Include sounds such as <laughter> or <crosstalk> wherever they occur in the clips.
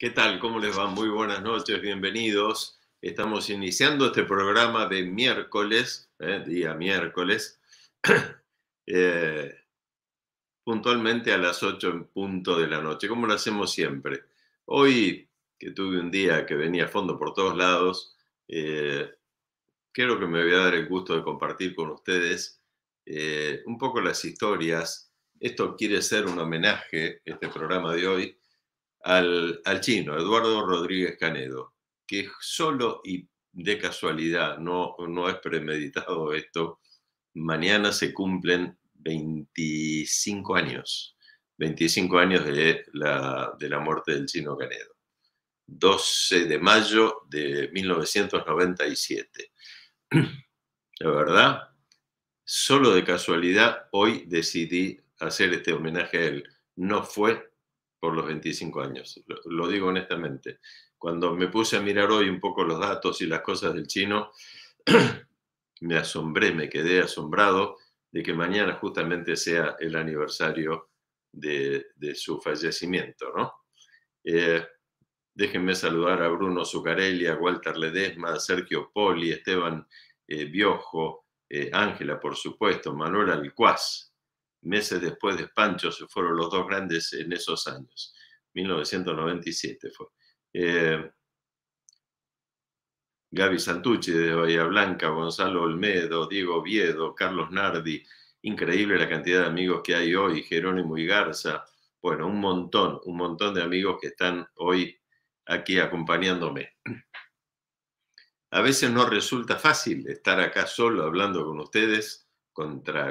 ¿Qué tal? ¿Cómo les va? Muy buenas noches, bienvenidos. Estamos iniciando este programa de miércoles, eh, día miércoles, <clears throat> eh, puntualmente a las 8 en punto de la noche, como lo hacemos siempre. Hoy, que tuve un día que venía a fondo por todos lados, creo eh, que me voy a dar el gusto de compartir con ustedes un poco las historias. Esto quiere ser un homenaje, este programa de hoy, al, chino, Eduardo Rodríguez Canedo, que solo y de casualidad, no, no es premeditado esto, mañana se cumplen 25 años, 25 años de la, de la muerte del chino Canedo, 12 de mayo de 1997. <clears throat> La verdad, solo de casualidad hoy decidí hacer este homenaje a él. No fue por los 25 años, lo, digo honestamente. Cuando me puse a mirar hoy un poco los datos y las cosas del chino, <clears throat> me asombré, me quedé asombrado de que mañana justamente sea el aniversario de, su fallecimiento, ¿no? Eh, déjenme saludar a Bruno Zucarelli, a Walter Ledesma, a Sergio Poli, Esteban eh, Biojo, eh, Ángela, por supuesto, Manuel Alcuaz, meses después de Pancho, se fueron los dos grandes en esos años. 1997 fue. Eh, Gaby Santucci de Bahía Blanca, Gonzalo Olmedo, Diego Viedo, Carlos Nardi, increíble la cantidad de amigos que hay hoy, Jerónimo y Garza, bueno, un montón, un montón de amigos que están hoy aquí acompañándome. A veces no resulta fácil estar acá solo hablando con ustedes,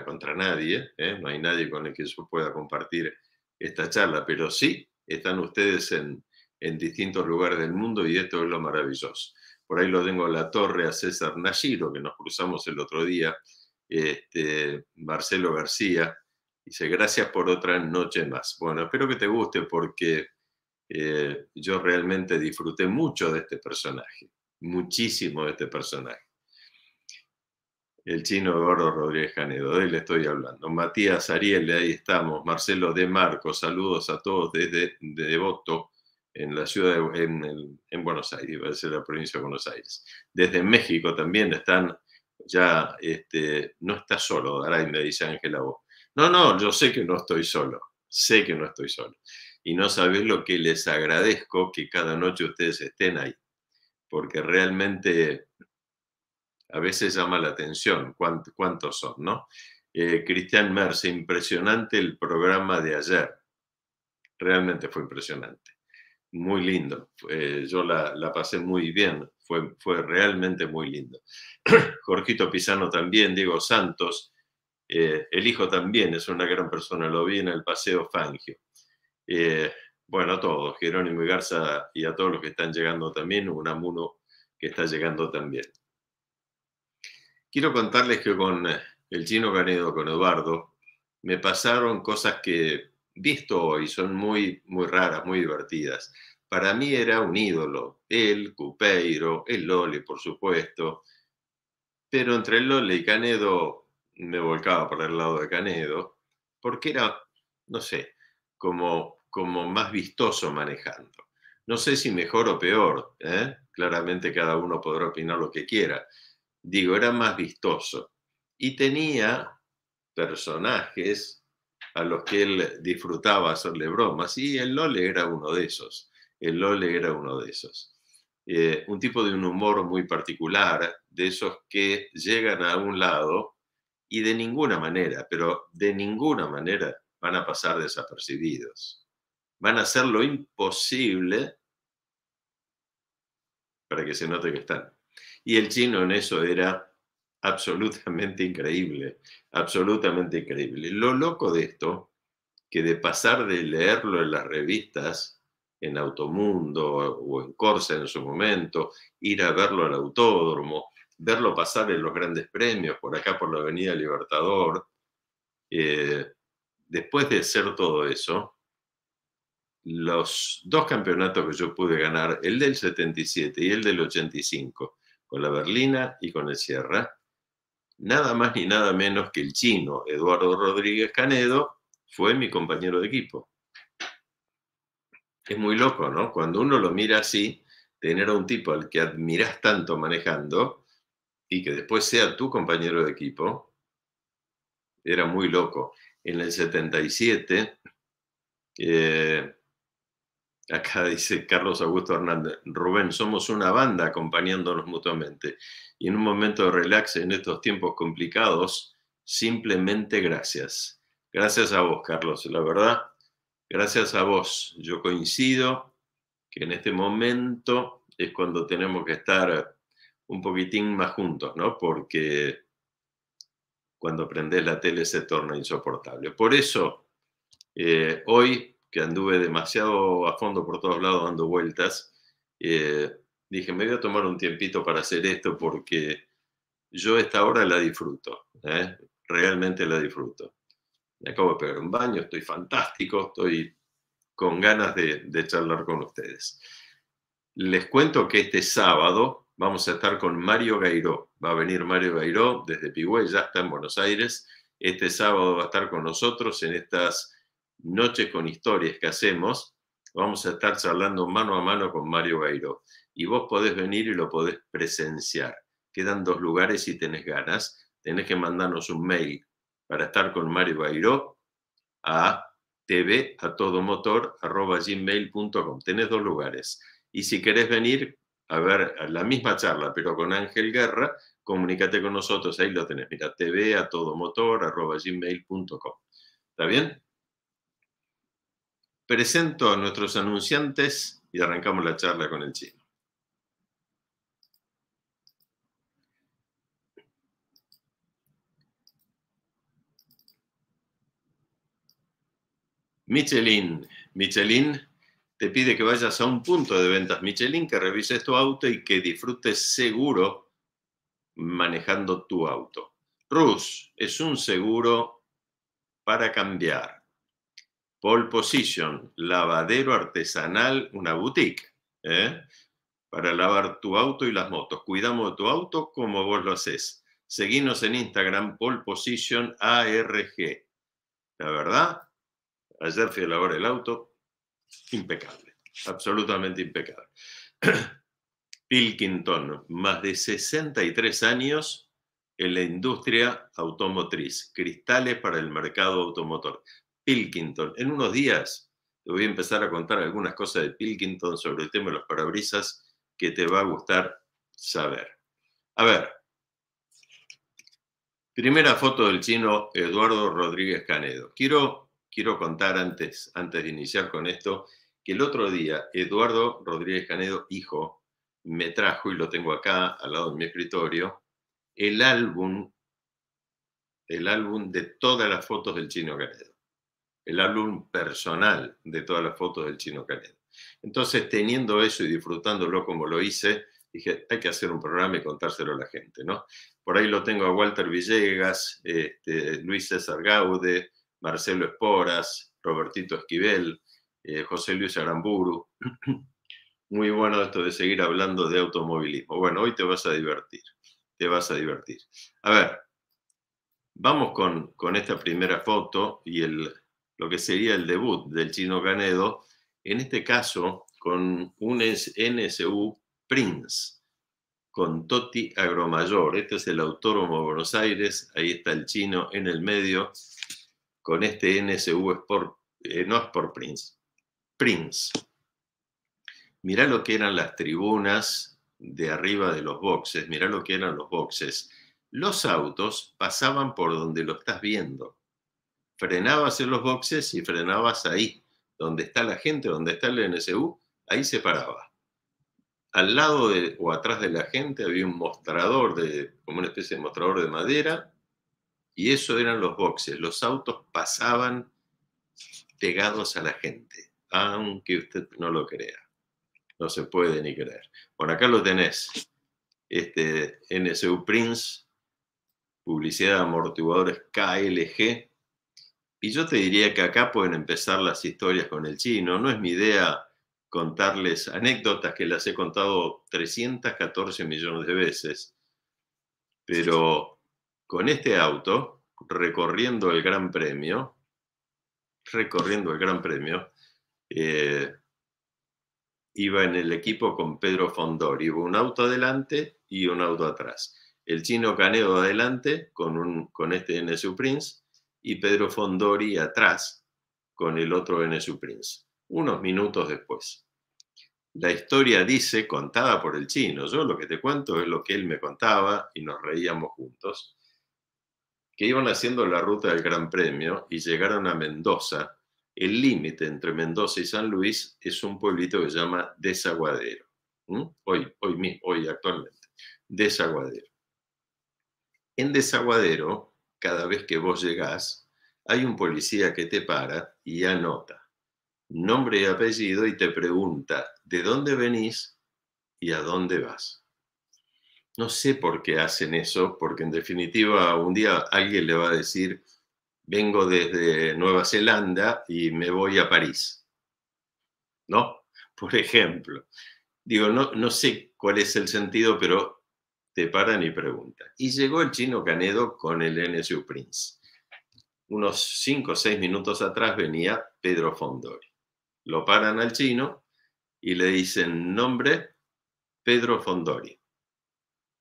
contra, nadie, ¿eh? no hay nadie con el que yo pueda compartir esta charla, pero sí están ustedes en, distintos lugares del mundo y esto es lo maravilloso. Por ahí lo tengo la torre a César Nayiro, que nos cruzamos el otro día, este, Marcelo García, dice, gracias por otra noche más. Bueno, espero que te guste porque eh, yo realmente disfruté mucho de este personaje, muchísimo de este personaje el chino Eduardo Rodríguez Canedo, de él estoy hablando. Matías Ariel, ahí estamos. Marcelo de Marco, saludos a todos desde de Devoto, en la ciudad, de, en, Buenos Aires, iba la provincia de Buenos Aires. Desde México también están, ya, este, no está solo, Daray, me dice Ángela vos. No, no, yo sé que no estoy solo, sé que no estoy solo. Y no sabéis lo que les agradezco que cada noche ustedes estén ahí, porque realmente a veces llama la atención cuántos son, ¿no? Eh, Cristian Merce, impresionante el programa de ayer. Realmente fue impresionante. Muy lindo. Eh, yo la, pasé muy bien. Fue, realmente muy lindo. <clears throat> Jorgito Pisano también, Diego Santos. Eh, el hijo también es una gran persona. Lo vi en el Paseo Fangio. bueno, a todos, Jerónimo y Garza y a todos los que están llegando también. Un Amuno que está llegando también. Quiero contarles que con eh, el chino Canedo, con Eduardo, me pasaron cosas que, visto hoy, son muy, muy raras, muy divertidas. Para mí era un ídolo, él, Cupeiro, el Lole, por supuesto, pero entre el Lole y Canedo me volcaba por el lado de Canedo, porque era, no sé, como, como más vistoso manejando. No sé si mejor o peor, ¿eh? claramente cada uno podrá opinar lo que quiera, digo, era más vistoso. Y tenía personajes a los que él disfrutaba hacerle bromas, y el Lole era uno de esos. El Lole era uno de esos. Eh, un tipo de un humor muy particular, de esos que llegan a un lado y de ninguna manera, pero de ninguna manera van a pasar desapercibidos. Van a hacer lo imposible para que se note que están. Y el chino en eso era absolutamente increíble, absolutamente increíble. Lo loco de esto, que de pasar de leerlo en las revistas, en Automundo o en Corsa en su momento, ir a verlo al autódromo, verlo pasar en los grandes premios por acá por la Avenida Libertador, eh, después de hacer todo eso, los dos campeonatos que yo pude ganar, el del 77 y el del 85, con la berlina y con el sierra, nada más ni nada menos que el chino Eduardo Rodríguez Canedo fue mi compañero de equipo. Es muy loco, ¿no? Cuando uno lo mira así, tener a un tipo al que admiras tanto manejando y que después sea tu compañero de equipo, era muy loco. En el 77, eh, Acá dice Carlos Augusto Hernández, Rubén, somos una banda acompañándonos mutuamente. Y en un momento de relax, en estos tiempos complicados, simplemente gracias. Gracias a vos, Carlos, la verdad. Gracias a vos. Yo coincido que en este momento es cuando tenemos que estar un poquitín más juntos, ¿no? Porque cuando prendés la tele se torna insoportable. Por eso, eh, hoy anduve demasiado a fondo por todos lados dando vueltas, eh, dije, me voy a tomar un tiempito para hacer esto porque yo esta hora la disfruto, ¿eh? realmente la disfruto. Me acabo de pegar un baño, estoy fantástico, estoy con ganas de, charlar con ustedes. Les cuento que este sábado vamos a estar con Mario Gairó. Va a venir Mario Gairó desde Pigüey, ya está en Buenos Aires. Este sábado va a estar con nosotros en estas Noches con Historias que hacemos, vamos a estar charlando mano a mano con Mario Gairo. Y vos podés venir y lo podés presenciar. Quedan dos lugares si tenés ganas. Tenés que mandarnos un mail para estar con Mario Gairo a tvatodomotor.gmail.com. Tenés dos lugares. Y si querés venir a ver la misma charla, pero con Ángel Guerra, comunícate con nosotros. Ahí lo tenés. Mira, tvatodomotor.gmail.com. ¿Está bien? Presento a nuestros anunciantes y arrancamos la charla con el chino. Michelin. Michelin te pide que vayas a un punto de ventas Michelin, que revises tu auto y que disfrutes seguro manejando tu auto. Rus es un seguro para cambiar. Pole Position, lavadero artesanal, una boutique, ¿eh? para lavar tu auto y las motos. Cuidamos de tu auto como vos lo haces. seguimos en Instagram, Pole Position ARG. La verdad, ayer fui a lavar el auto, impecable, absolutamente impecable. <clears throat> Pilkington, más de 63 años en la industria automotriz, cristales para el mercado automotor. Pilkington. En unos días te voy a empezar a contar algunas cosas de Pilkington sobre el tema de los parabrisas que te va a gustar saber. A ver, primera foto del chino Eduardo Rodríguez Canedo. Quiero, quiero contar antes, antes de iniciar con esto que el otro día Eduardo Rodríguez Canedo, hijo, me trajo, y lo tengo acá al lado de mi escritorio, el álbum, el álbum de todas las fotos del chino Canedo el álbum personal de todas las fotos del chino canelo Entonces, teniendo eso y disfrutándolo como lo hice, dije, hay que hacer un programa y contárselo a la gente, ¿no? Por ahí lo tengo a Walter Villegas, este, Luis César Gaude, Marcelo Esporas, Robertito Esquivel, eh, José Luis Aramburu. <clears throat> Muy bueno esto de seguir hablando de automovilismo. Bueno, hoy te vas a divertir, te vas a divertir. A ver, vamos con esta primera foto y el, lo que sería el debut del chino Canedo, en este caso con un NSU Prince, con Toti Agromayor. Este es el de Buenos Aires, ahí está el chino en el medio, con este NSU Sport, es eh, no Sport Prince, Prince. Mirá lo que eran las tribunas de arriba de los boxes, mirá lo que eran los boxes. Los autos pasaban por donde lo estás viendo frenabas en los boxes y frenabas ahí, donde está la gente, donde está el NSU, ahí se paraba. Al lado de, o atrás de la gente había un mostrador, de, como una especie de mostrador de madera, y eso eran los boxes. Los autos pasaban pegados a la gente, aunque usted no lo crea. No se puede ni creer. Bueno, acá lo tenés. Este NSU Prince, publicidad de amortiguadores KLG, y yo te diría que acá pueden empezar las historias con el chino. No es mi idea contarles anécdotas que las he contado 314 millones de veces, pero con este auto, recorriendo el Gran Premio, recorriendo el Gran Premio, eh, iba en el equipo con Pedro Fondor. iba un auto adelante y un auto atrás. El chino Canedo adelante con, un, con este NSU Prince y Pedro Fondori atrás con el otro N Prince, unos minutos después. La historia dice, contada por el chino, yo lo que te cuento es lo que él me contaba y nos reíamos juntos, que iban haciendo la ruta del Gran Premio y llegaron a Mendoza. El límite entre Mendoza y San Luis es un pueblito que se llama Desaguadero, hoy, hoy, hoy actualmente, Desaguadero. En Desaguadero cada vez que vos llegás, hay un policía que te para y anota nombre y apellido y te pregunta de dónde venís y a dónde vas. No sé por qué hacen eso, porque en definitiva un día alguien le va a decir, vengo desde Nueva Zelanda y me voy a París. ¿No? Por ejemplo. Digo, no, no sé cuál es el sentido, pero te paran y preguntan. Y llegó el chino Canedo con el NSU Prince. Unos cinco o seis minutos atrás venía Pedro Fondori. Lo paran al chino y le dicen, nombre Pedro Fondori.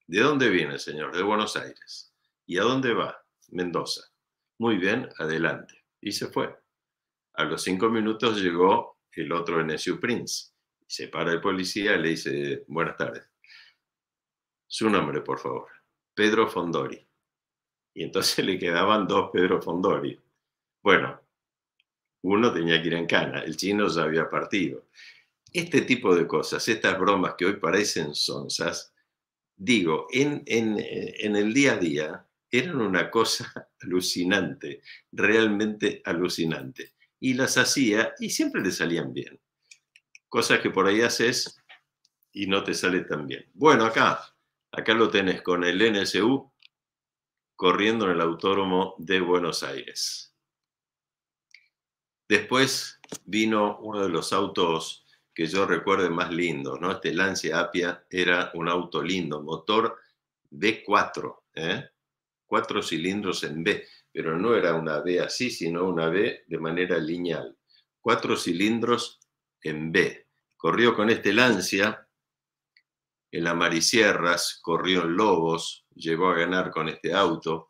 ¿De dónde viene, señor? De Buenos Aires. ¿Y a dónde va? Mendoza. Muy bien, adelante. Y se fue. A los cinco minutos llegó el otro NSU Prince. Se para el policía y le dice, buenas tardes. Su nombre, por favor. Pedro Fondori. Y entonces <laughs> le quedaban dos Pedro Fondori. Bueno, uno tenía que ir en cana, el chino ya había partido. Este tipo de cosas, estas bromas que hoy parecen sonzas, digo, en, en el día a día eran una cosa <laughs> alucinante, realmente alucinante. Y las hacía y siempre le salían bien. Cosas que por ahí haces y no te sale tan bien. Bueno, acá Acá lo tenés con el NSU corriendo en el Autódromo de Buenos Aires. Después vino uno de los autos que yo recuerdo más lindos, ¿no? Este Lancia Apia era un auto lindo, motor B4, ¿eh? cuatro cilindros en B, pero no era una B así, sino una B de manera lineal. Cuatro cilindros en B. Corrió con este Lancia en la Marisierras, corrió en Lobos, llegó a ganar con este auto.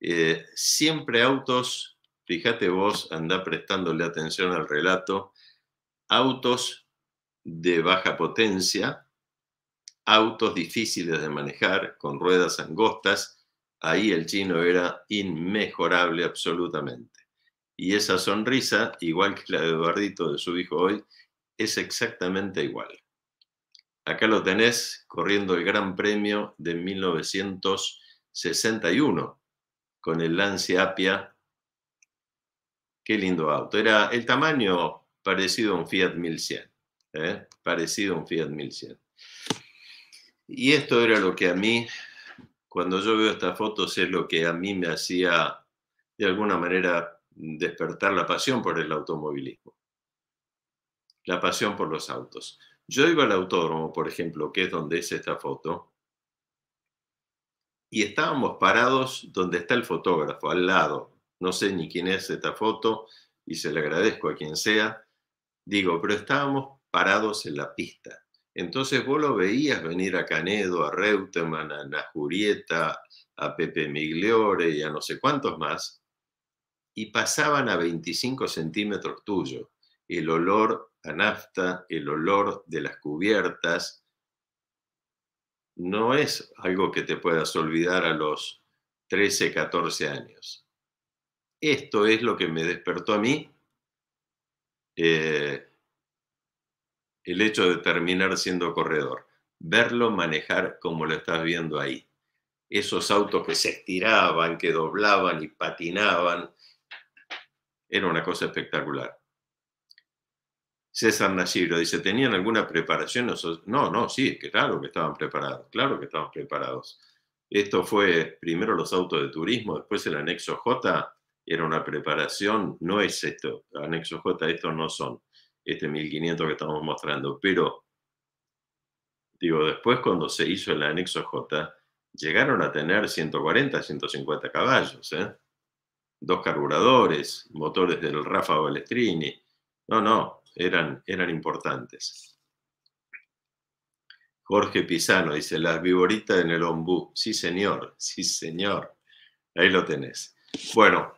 Eh, siempre autos, fíjate vos, anda prestándole atención al relato, autos de baja potencia, autos difíciles de manejar, con ruedas angostas, ahí el chino era inmejorable absolutamente. Y esa sonrisa, igual que la de Eduardito de su hijo hoy, es exactamente igual. Acá lo tenés corriendo el Gran Premio de 1961 con el Lancia Apia. Qué lindo auto. Era el tamaño parecido a un Fiat 1100. ¿eh? Parecido a un Fiat 1100. Y esto era lo que a mí, cuando yo veo estas fotos, es lo que a mí me hacía, de alguna manera, despertar la pasión por el automovilismo. La pasión por los autos. Yo iba al autódromo, por ejemplo, que es donde es esta foto, y estábamos parados donde está el fotógrafo, al lado. No sé ni quién es esta foto y se le agradezco a quien sea. Digo, pero estábamos parados en la pista. Entonces vos lo veías venir a Canedo, a Reutemann, a Najurieta, a Pepe Migliore y a no sé cuántos más, y pasaban a 25 centímetros tuyo. El olor la nafta, el olor de las cubiertas, no es algo que te puedas olvidar a los 13, 14 años. Esto es lo que me despertó a mí eh, el hecho de terminar siendo corredor, verlo manejar como lo estás viendo ahí. Esos autos que se estiraban, que doblaban y patinaban, era una cosa espectacular. César Nasiro dice, ¿tenían alguna preparación? No, no, sí, claro que estaban preparados, claro que estaban preparados. Esto fue primero los autos de turismo, después el anexo J, era una preparación, no es esto, anexo J, estos no son, este 1500 que estamos mostrando, pero digo, después cuando se hizo el anexo J, llegaron a tener 140, 150 caballos, ¿eh? dos carburadores, motores del Rafa Balestrini, no, no, eran, importantes. Jorge Pisano dice, las viboritas en el ombú. Sí, señor, sí, señor. Ahí lo tenés. Bueno,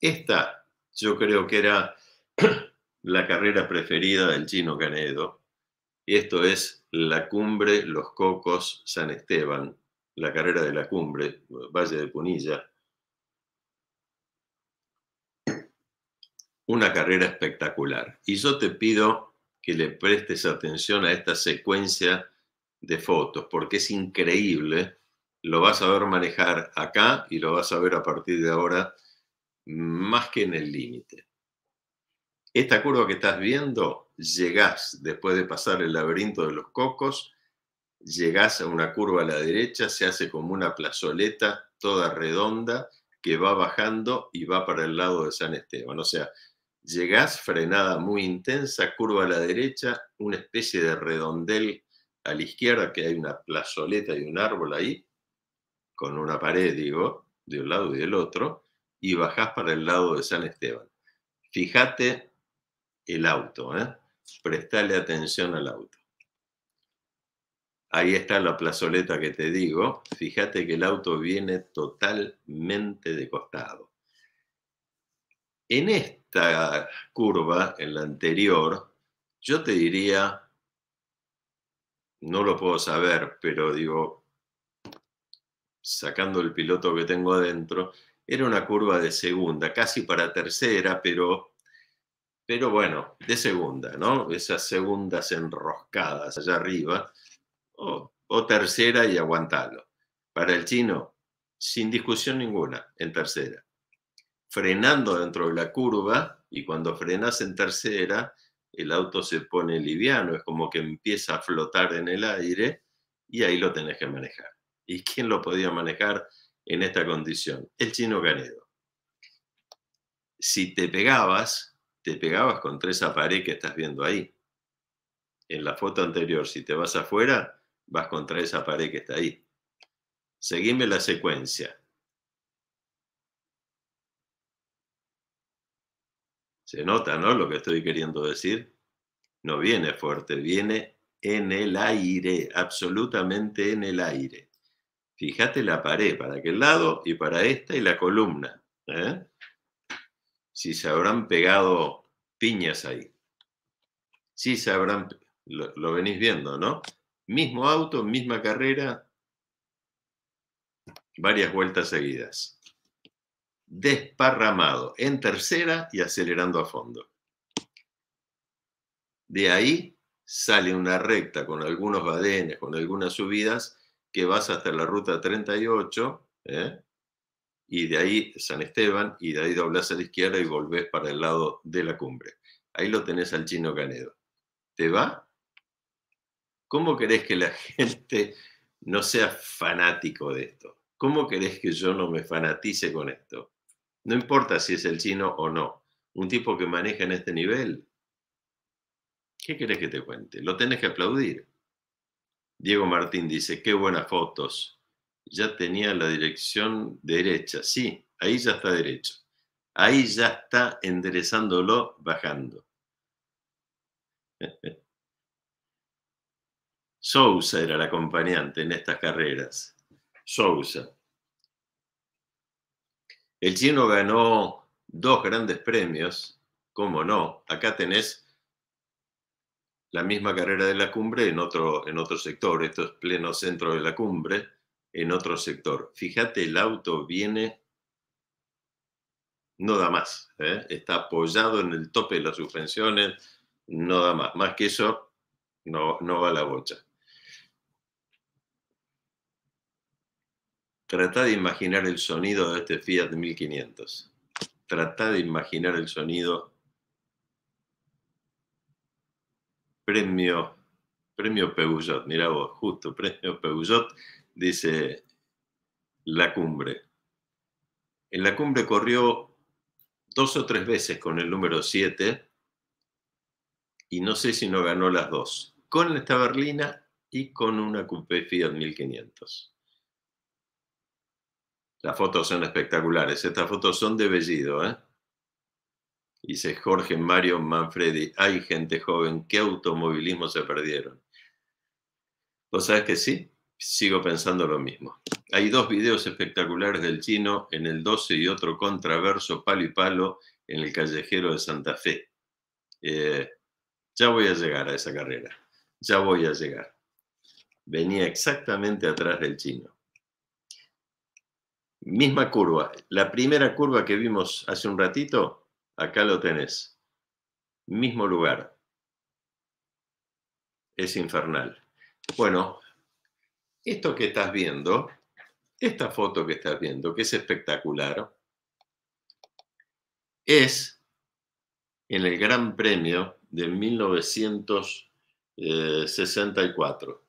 esta yo creo que era <clears throat> la carrera preferida del chino Canedo. Esto es la cumbre Los Cocos San Esteban, la carrera de la cumbre, Valle de Punilla. una carrera espectacular. Y yo te pido que le prestes atención a esta secuencia de fotos, porque es increíble. Lo vas a ver manejar acá y lo vas a ver a partir de ahora más que en el límite. Esta curva que estás viendo, llegás, después de pasar el laberinto de los cocos, llegás a una curva a la derecha, se hace como una plazoleta toda redonda que va bajando y va para el lado de San Esteban. O sea, llegás, frenada muy intensa, curva a la derecha, una especie de redondel a la izquierda, que hay una plazoleta y un árbol ahí, con una pared, digo, de un lado y del otro, y bajás para el lado de San Esteban. Fíjate el auto, ¿eh? prestale atención al auto. Ahí está la plazoleta que te digo. Fíjate que el auto viene totalmente de costado. En esta curva, en la anterior, yo te diría, no lo puedo saber, pero digo, sacando el piloto que tengo adentro, era una curva de segunda, casi para tercera, pero, pero bueno, de segunda, ¿no? Esas segundas enroscadas allá arriba, o, o tercera y aguantarlo. Para el chino, sin discusión ninguna, en tercera frenando dentro de la curva y cuando frenas en tercera, el auto se pone liviano, es como que empieza a flotar en el aire y ahí lo tenés que manejar. ¿Y quién lo podía manejar en esta condición? El chino Canedo. Si te pegabas, te pegabas contra esa pared que estás viendo ahí. En la foto anterior, si te vas afuera, vas contra esa pared que está ahí. Seguime la secuencia. Se nota, ¿no? Lo que estoy queriendo decir. No viene fuerte, viene en el aire, absolutamente en el aire. Fíjate la pared para aquel lado y para esta y la columna. ¿eh? Si se habrán pegado piñas ahí. Si se habrán... Lo, lo venís viendo, ¿no? Mismo auto, misma carrera, varias vueltas seguidas desparramado, en tercera y acelerando a fondo. De ahí sale una recta con algunos badenes, con algunas subidas, que vas hasta la ruta 38, ¿eh? y de ahí San Esteban, y de ahí doblás a la izquierda y volvés para el lado de la cumbre. Ahí lo tenés al chino Canedo. ¿Te va? ¿Cómo querés que la gente no sea fanático de esto? ¿Cómo querés que yo no me fanatice con esto? No importa si es el chino o no. Un tipo que maneja en este nivel, ¿qué querés que te cuente? Lo tenés que aplaudir. Diego Martín dice, qué buenas fotos. Ya tenía la dirección derecha. Sí, ahí ya está derecho. Ahí ya está enderezándolo, bajando. <laughs> Sousa era el acompañante en estas carreras. Sousa. El chino ganó dos grandes premios, cómo no. Acá tenés la misma carrera de la cumbre en otro, en otro sector. Esto es pleno centro de la cumbre, en otro sector. Fíjate, el auto viene, no da más. ¿eh? Está apoyado en el tope de las suspensiones, no da más. Más que eso, no, no va la bocha. Trata de imaginar el sonido de este Fiat 1500. Trata de imaginar el sonido. Premio, premio Peugeot, mira vos, justo, premio Peugeot, dice la cumbre. En la cumbre corrió dos o tres veces con el número 7 y no sé si no ganó las dos, con esta berlina y con una Coupé Fiat 1500. Las fotos son espectaculares. Estas fotos son de Bellido. ¿eh? Dice Jorge Mario Manfredi, hay gente joven, ¿qué automovilismo se perdieron? Vos sabés que sí, sigo pensando lo mismo. Hay dos videos espectaculares del chino en el 12 y otro contraverso, palo y palo, en el callejero de Santa Fe. Eh, ya voy a llegar a esa carrera, ya voy a llegar. Venía exactamente atrás del chino. Misma curva. La primera curva que vimos hace un ratito, acá lo tenés. Mismo lugar. Es infernal. Bueno, esto que estás viendo, esta foto que estás viendo, que es espectacular, es en el Gran Premio de 1964.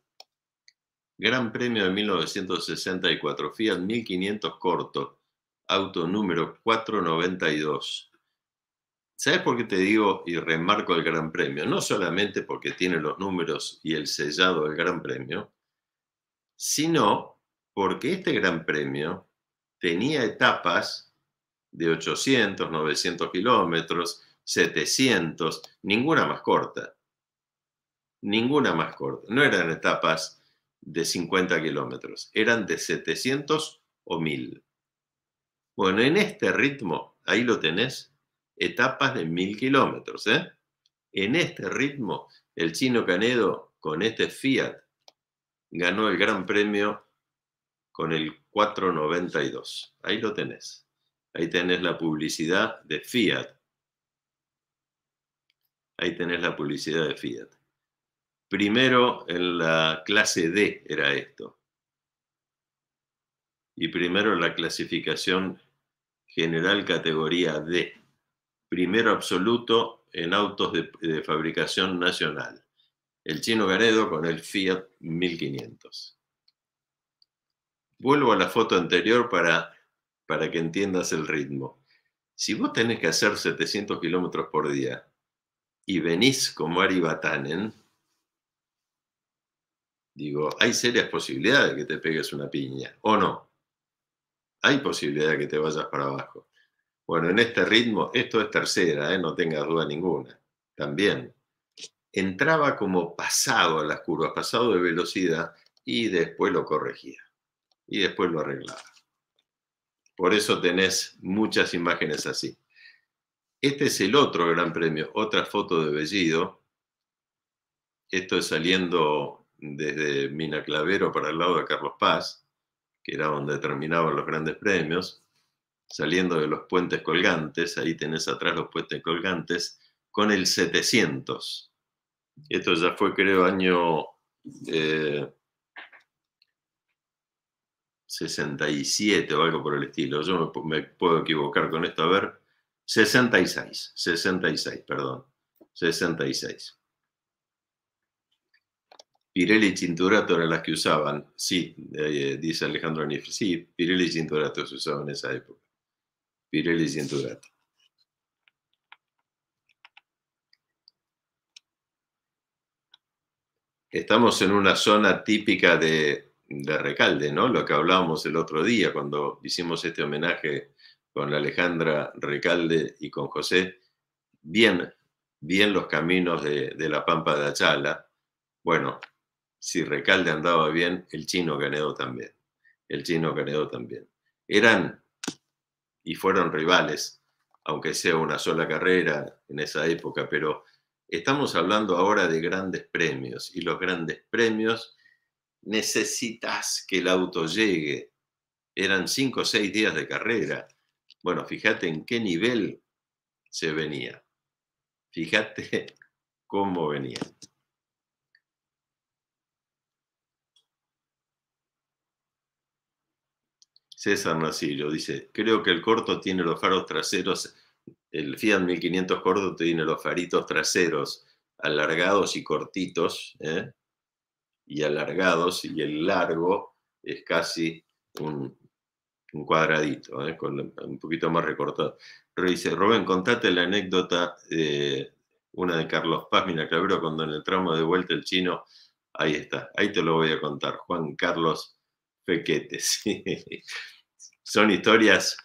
Gran Premio de 1964, Fiat 1500 corto, auto número 492. ¿Sabes por qué te digo y remarco el Gran Premio? No solamente porque tiene los números y el sellado del Gran Premio, sino porque este Gran Premio tenía etapas de 800, 900 kilómetros, 700, ninguna más corta. Ninguna más corta. No eran etapas de 50 kilómetros. Eran de 700 o 1000. Bueno, en este ritmo, ahí lo tenés, etapas de 1000 kilómetros. ¿eh? En este ritmo, el chino Canedo con este Fiat ganó el Gran Premio con el 492. Ahí lo tenés. Ahí tenés la publicidad de Fiat. Ahí tenés la publicidad de Fiat. Primero en la clase D era esto. Y primero en la clasificación general categoría D. Primero absoluto en autos de, fabricación nacional. El chino Garedo con el Fiat 1500. Vuelvo a la foto anterior para, para que entiendas el ritmo. Si vos tenés que hacer 700 kilómetros por día y venís como Ari Batanen, Digo, hay serias posibilidades de que te pegues una piña, ¿o no? Hay posibilidad de que te vayas para abajo. Bueno, en este ritmo, esto es tercera, ¿eh? no tengas duda ninguna. También entraba como pasado a las curvas, pasado de velocidad, y después lo corregía. Y después lo arreglaba. Por eso tenés muchas imágenes así. Este es el otro gran premio, otra foto de Bellido. Esto es saliendo desde Mina Clavero para el lado de Carlos Paz, que era donde terminaban los grandes premios, saliendo de los puentes colgantes, ahí tenés atrás los puentes colgantes, con el 700. Esto ya fue, creo, año 67 eh, o algo por el estilo. Yo me, me puedo equivocar con esto, a ver. 66, 66, perdón. 66. Pirelli y Cinturato eran las que usaban. Sí, eh, dice Alejandro Nifre. Sí, Pirelli y Cinturato se usaban en esa época. Pirelli y Cinturato. Estamos en una zona típica de, Recalde, ¿no? Lo que hablábamos el otro día cuando hicimos este homenaje con Alejandra Recalde y con José. Bien, bien los caminos de, de la Pampa de Achala. Bueno, si Recalde andaba bien, el chino ganedó también. El chino ganedó también. Eran y fueron rivales, aunque sea una sola carrera en esa época, pero estamos hablando ahora de grandes premios y los grandes premios necesitas que el auto llegue. Eran cinco o seis días de carrera. Bueno, fíjate en qué nivel se venía. Fíjate <laughs> cómo venía. César Nasillo dice, creo que el corto tiene los faros traseros, el Fiat 1500 corto tiene los faritos traseros alargados y cortitos, ¿eh? y alargados, y el largo es casi un, cuadradito, ¿eh? Con un poquito más recortado. Pero dice, Rubén, contate la anécdota, eh, una de Carlos Paz Minaclavero, cuando en el tramo de vuelta el chino, ahí está, ahí te lo voy a contar, Juan Carlos Pequetes. <laughs> son historias,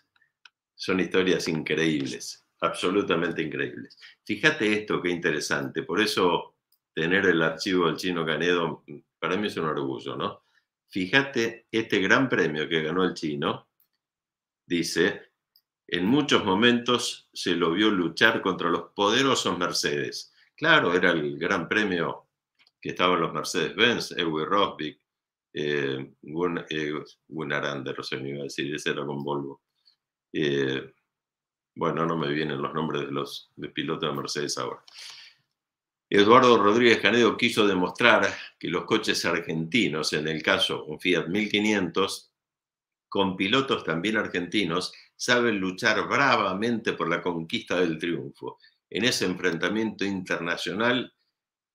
son historias increíbles, absolutamente increíbles. Fíjate esto, qué interesante. Por eso tener el archivo del chino ganado, para mí es un orgullo, ¿no? Fíjate este gran premio que ganó el chino, dice, en muchos momentos se lo vio luchar contra los poderosos Mercedes. Claro, era el gran premio que estaban los Mercedes-Benz, Ewy Rosbick, eh, Gun, eh, iba a decir, ese era con Volvo. Eh, bueno, no me vienen los nombres de los pilotos de Mercedes ahora. Eduardo Rodríguez Canedo quiso demostrar que los coches argentinos, en el caso un Fiat 1500, con pilotos también argentinos, saben luchar bravamente por la conquista del triunfo. En ese enfrentamiento internacional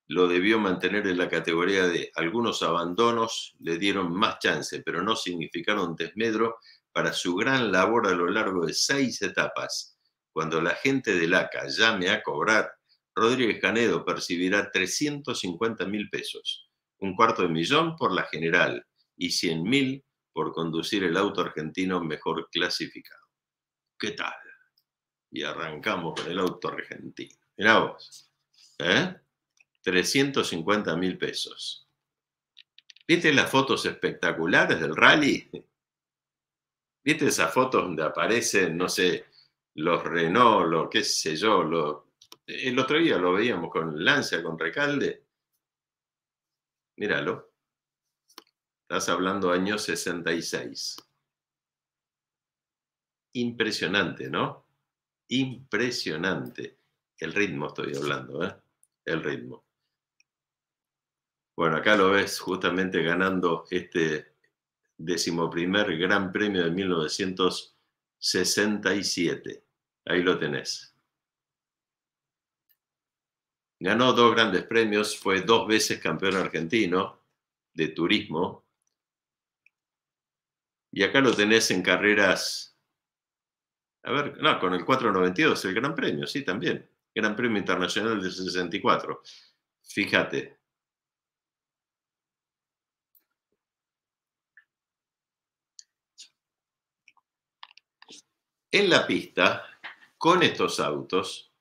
lo debió mantener en la categoría de algunos abandonos le dieron más chance, pero no significaron desmedro para su gran labor a lo largo de seis etapas. Cuando la gente de la ACA llame a cobrar, Rodríguez Canedo percibirá 350 mil pesos, un cuarto de millón por la general y 100 mil por conducir el auto argentino mejor clasificado. ¿Qué tal? Y arrancamos con el auto argentino. Mirá vos. ¿Eh? 350 mil pesos. ¿Viste las fotos espectaculares del rally? ¿Viste esas fotos donde aparecen, no sé, los Renault, lo qué sé yo, el otro día lo veíamos con Lancia, con Recalde. Míralo. Estás hablando año 66. Impresionante, ¿no? Impresionante. El ritmo estoy hablando, ¿eh? El ritmo. Bueno, acá lo ves justamente ganando este decimoprimer Gran Premio de 1967. Ahí lo tenés. Ganó dos grandes premios, fue dos veces campeón argentino de turismo. Y acá lo tenés en carreras, a ver, no, con el 492, el Gran Premio, sí, también. Gran Premio Internacional del 64. Fíjate, en la pista, con estos autos,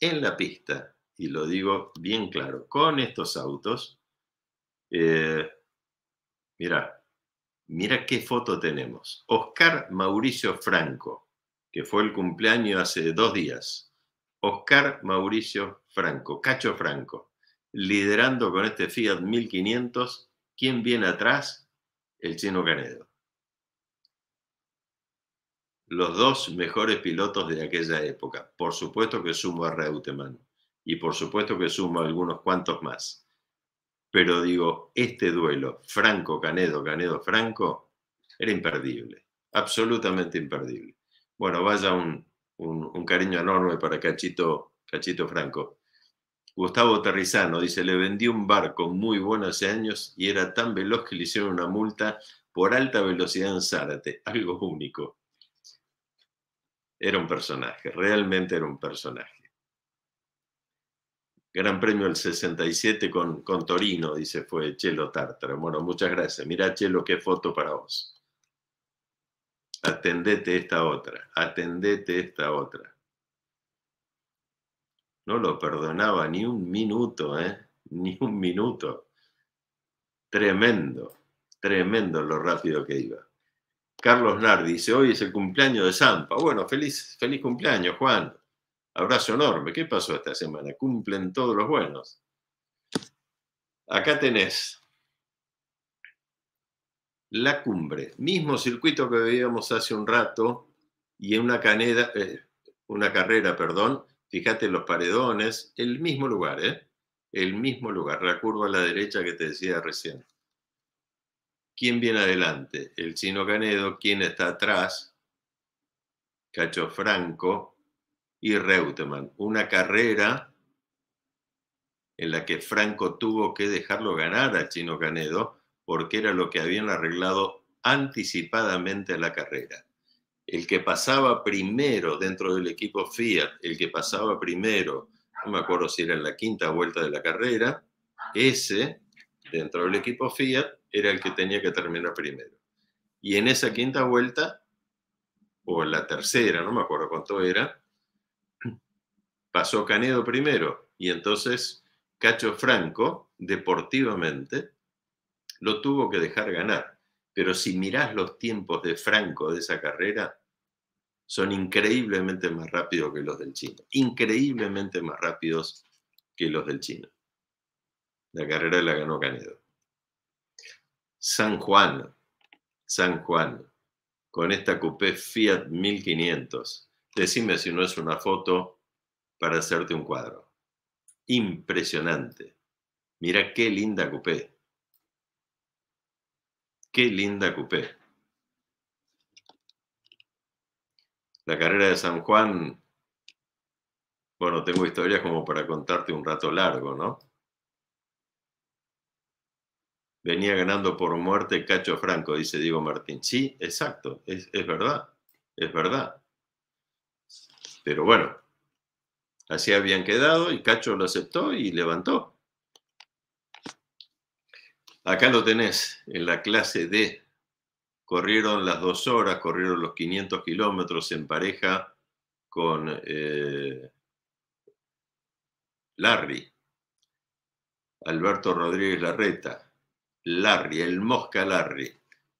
en la pista, y lo digo bien claro, con estos autos, mira, eh, mira qué foto tenemos. Oscar Mauricio Franco, que fue el cumpleaños hace dos días. Oscar Mauricio Franco, Cacho Franco, liderando con este Fiat 1500. ¿Quién viene atrás? El chino Canedo los dos mejores pilotos de aquella época. Por supuesto que sumo a Reutemann y por supuesto que sumo a algunos cuantos más. Pero digo, este duelo, Franco Canedo, Canedo Franco, era imperdible, absolutamente imperdible. Bueno, vaya un, cariño enorme para Cachito, Cachito Franco. Gustavo Terrizano dice, le vendí un barco muy bueno hace años y era tan veloz que le hicieron una multa por alta velocidad en Zárate, algo único. Era un personaje, realmente era un personaje. Gran premio el 67 con, con Torino, dice, fue Chelo Tartaro. Bueno, muchas gracias. Mirá, Chelo, qué foto para vos. Atendete esta otra, atendete esta otra. No lo perdonaba ni un minuto, ¿eh? Ni un minuto. Tremendo, tremendo lo rápido que iba. Carlos Nardi dice, hoy es el cumpleaños de Zampa. Bueno, feliz, feliz cumpleaños, Juan. Abrazo enorme. ¿Qué pasó esta semana? Cumplen todos los buenos. Acá tenés la cumbre, mismo circuito que veíamos hace un rato y en una, eh, una carrera, perdón, fíjate los paredones, el mismo lugar, ¿eh? El mismo lugar, la curva a la derecha que te decía recién. ¿Quién viene adelante? El chino Canedo, ¿quién está atrás? Cacho Franco y Reutemann. Una carrera en la que Franco tuvo que dejarlo ganar al Chino Canedo porque era lo que habían arreglado anticipadamente la carrera. El que pasaba primero dentro del equipo Fiat, el que pasaba primero, no me acuerdo si era en la quinta vuelta de la carrera, ese dentro del equipo Fiat era el que tenía que terminar primero. Y en esa quinta vuelta, o en la tercera, no me acuerdo cuánto era, <clears throat> pasó Canedo primero y entonces Cacho Franco, deportivamente, lo tuvo que dejar ganar. Pero si mirás los tiempos de Franco de esa carrera, son increíblemente más rápidos que los del chino. Increíblemente más rápidos que los del chino. La carrera la ganó Canedo. San Juan, San Juan, con esta coupé Fiat 1500. Decime si no es una foto para hacerte un cuadro. Impresionante. Mira qué linda coupé. Qué linda coupé. La carrera de San Juan, bueno, tengo historias como para contarte un rato largo, ¿no? venía ganando por muerte Cacho Franco, dice Diego Martín. Sí, exacto, es, verdad, es verdad. Pero bueno, así habían quedado y Cacho lo aceptó y levantó. Acá lo tenés, en la clase D. Corrieron las dos horas, corrieron los 500 kilómetros en pareja con eh, Larry, Alberto Rodríguez Larreta, Larry, el Mosca Larry.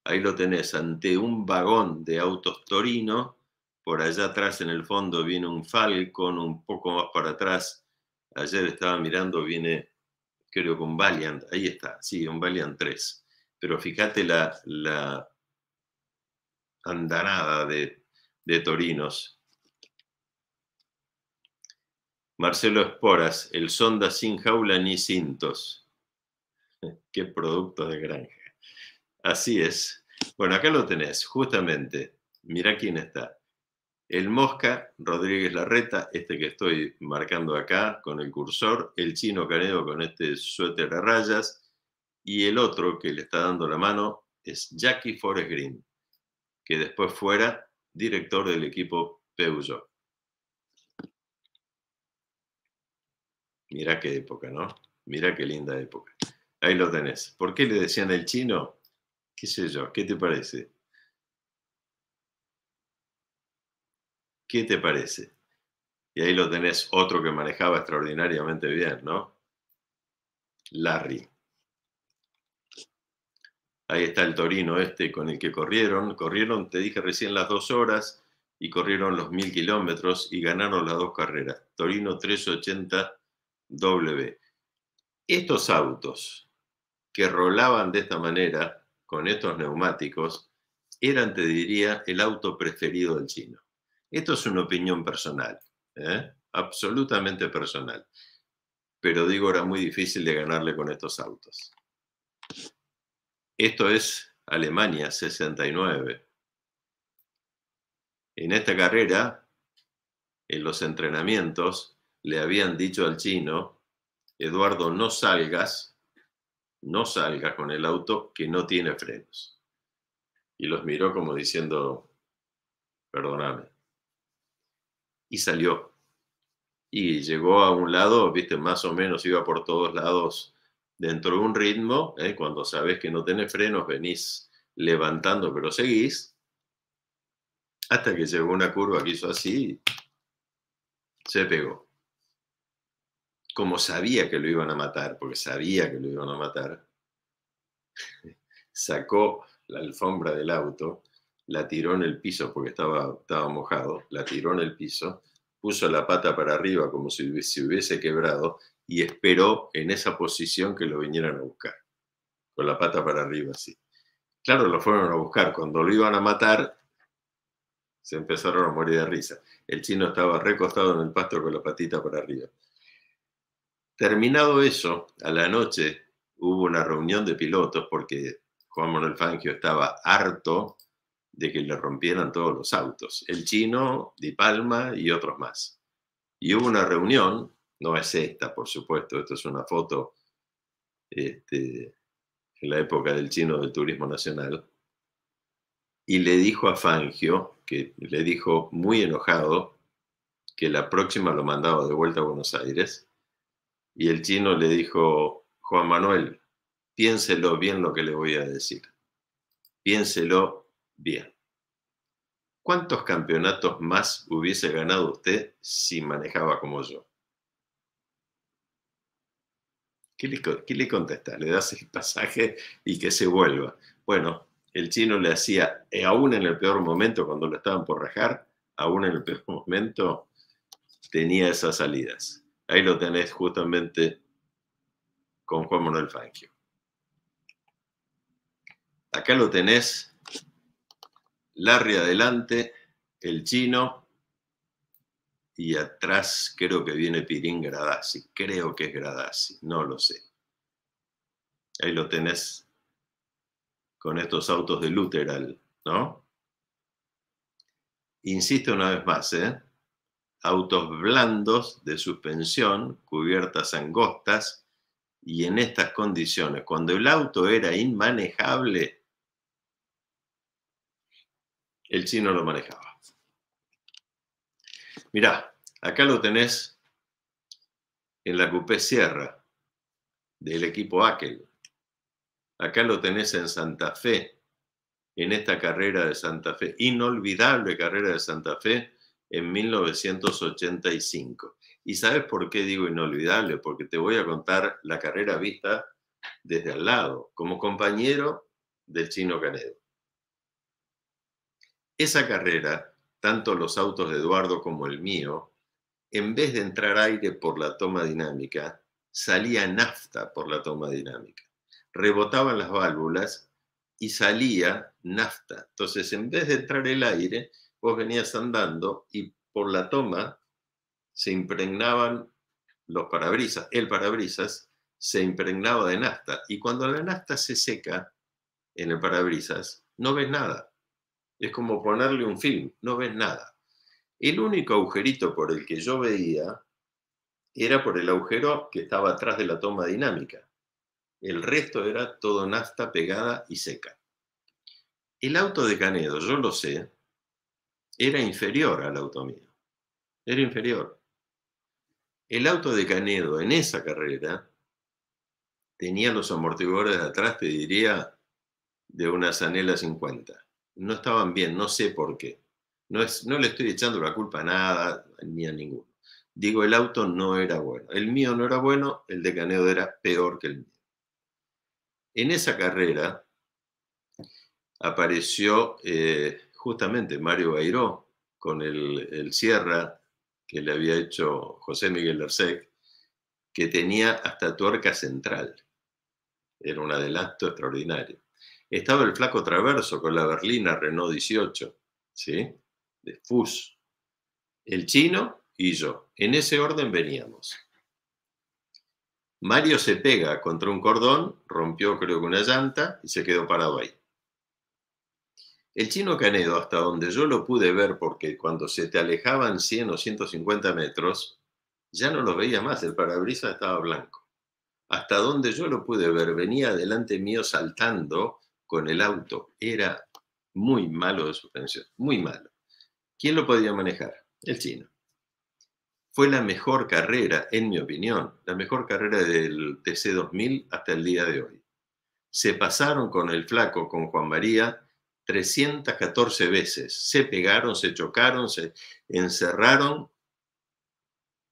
Ahí lo tenés, ante un vagón de autos Torino. Por allá atrás en el fondo viene un Falcon, un poco más para atrás. Ayer estaba mirando, viene, creo que un Valiant. Ahí está, sí, un Valiant 3. Pero fíjate la, la andanada de, de Torinos. Marcelo Esporas, el sonda sin jaula ni cintos. Qué producto de granja. Así es. Bueno, acá lo tenés, justamente. Mira quién está. El Mosca, Rodríguez Larreta, este que estoy marcando acá con el cursor, el chino Canedo con este suéter a rayas, y el otro que le está dando la mano es Jackie Forrest Green, que después fuera director del equipo Peugeot. Mira qué época, ¿no? Mira qué linda época. Ahí lo tenés. ¿Por qué le decían el chino? ¿Qué sé yo? ¿Qué te parece? ¿Qué te parece? Y ahí lo tenés otro que manejaba extraordinariamente bien, ¿no? Larry. Ahí está el Torino este con el que corrieron. Corrieron, te dije recién, las dos horas y corrieron los mil kilómetros y ganaron las dos carreras. Torino 380 W. Estos autos que rolaban de esta manera, con estos neumáticos, eran, te diría, el auto preferido del chino. Esto es una opinión personal, ¿eh? absolutamente personal. Pero digo, era muy difícil de ganarle con estos autos. Esto es Alemania 69. En esta carrera, en los entrenamientos, le habían dicho al chino, Eduardo, no salgas no salgas con el auto que no tiene frenos. Y los miró como diciendo, perdóname. Y salió. Y llegó a un lado, viste, más o menos iba por todos lados dentro de un ritmo. ¿eh? Cuando sabes que no tiene frenos, venís levantando, pero seguís. Hasta que llegó una curva que hizo así, se pegó como sabía que lo iban a matar, porque sabía que lo iban a matar, sacó la alfombra del auto, la tiró en el piso porque estaba, estaba mojado, la tiró en el piso, puso la pata para arriba como si se hubiese quebrado y esperó en esa posición que lo vinieran a buscar, con la pata para arriba así. Claro, lo fueron a buscar. Cuando lo iban a matar, se empezaron a morir de risa. El chino estaba recostado en el pasto con la patita para arriba. Terminado eso, a la noche hubo una reunión de pilotos porque Juan Manuel Fangio estaba harto de que le rompieran todos los autos, el chino, Di Palma y otros más. Y hubo una reunión, no es esta, por supuesto, esto es una foto este, en la época del chino del turismo nacional, y le dijo a Fangio, que le dijo muy enojado, que la próxima lo mandaba de vuelta a Buenos Aires, y el chino le dijo, Juan Manuel, piénselo bien lo que le voy a decir. Piénselo bien. ¿Cuántos campeonatos más hubiese ganado usted si manejaba como yo? ¿Qué le, contesta? Le das el pasaje y que se vuelva. Bueno, el chino le hacía, eh, aún en el peor momento, cuando lo estaban por rajar, aún en el peor momento, tenía esas salidas. Ahí lo tenés justamente con Juan Manuel Fangio. Acá lo tenés, Larry adelante, el chino, y atrás creo que viene Pirín Gradasi, creo que es Gradasi, no lo sé. Ahí lo tenés con estos autos de Luteral, ¿no? Insisto una vez más, ¿eh? autos blandos de suspensión, cubiertas angostas, y en estas condiciones, cuando el auto era inmanejable, el chino lo manejaba. Mirá, acá lo tenés en la Coupé Sierra del equipo Aquel. Acá lo tenés en Santa Fe, en esta carrera de Santa Fe, inolvidable carrera de Santa Fe, en 1985. ¿Y sabes por qué digo inolvidable? Porque te voy a contar la carrera vista desde al lado, como compañero del chino Canedo. Esa carrera, tanto los autos de Eduardo como el mío, en vez de entrar aire por la toma dinámica, salía nafta por la toma dinámica. Rebotaban las válvulas y salía nafta. Entonces, en vez de entrar el aire, vos venías andando y por la toma se impregnaban los parabrisas, el parabrisas se impregnaba de nafta y cuando la nafta se seca en el parabrisas no ves nada. Es como ponerle un film, no ves nada. El único agujerito por el que yo veía era por el agujero que estaba atrás de la toma dinámica. El resto era todo nafta pegada y seca. El auto de Canedo, yo lo sé, era inferior al auto mío. Era inferior. El auto de Canedo en esa carrera tenía los amortiguadores de atrás, te diría, de unas Zanela 50. No estaban bien, no sé por qué. No, es, no le estoy echando la culpa a nada ni a ninguno. Digo, el auto no era bueno. El mío no era bueno, el de Canedo era peor que el mío. En esa carrera apareció eh, justamente Mario Bairó con el, el Sierra que le había hecho José Miguel Lersec que tenía hasta tuerca central. Era un adelanto extraordinario. Estaba el flaco traverso con la berlina Renault 18, ¿sí? De FUS. El chino y yo. En ese orden veníamos. Mario se pega contra un cordón, rompió creo que una llanta y se quedó parado ahí. El chino Canedo, hasta donde yo lo pude ver, porque cuando se te alejaban 100 o 150 metros, ya no lo veía más, el parabrisas estaba blanco. Hasta donde yo lo pude ver, venía delante mío saltando con el auto. Era muy malo de suspensión, muy malo. ¿Quién lo podía manejar? El chino. Fue la mejor carrera, en mi opinión, la mejor carrera del TC 2000 hasta el día de hoy. Se pasaron con el flaco, con Juan María, 314 veces. Se pegaron, se chocaron, se encerraron.